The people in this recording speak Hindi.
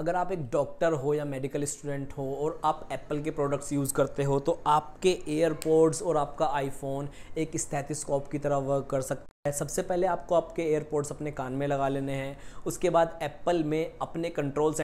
अगर आप एक डॉक्टर हो या मेडिकल स्टूडेंट हो और आप एप्पल के प्रोडक्ट्स यूज़ करते हो तो आपके एयरपोर्ट्स और आपका आईफोन एक स्थैतिस्कोप की तरह वर्क कर सकता है सबसे पहले आपको आपके एयरपोर्ट्स अपने कान में लगा लेने हैं उसके बाद एप्पल में अपने कंट्रोल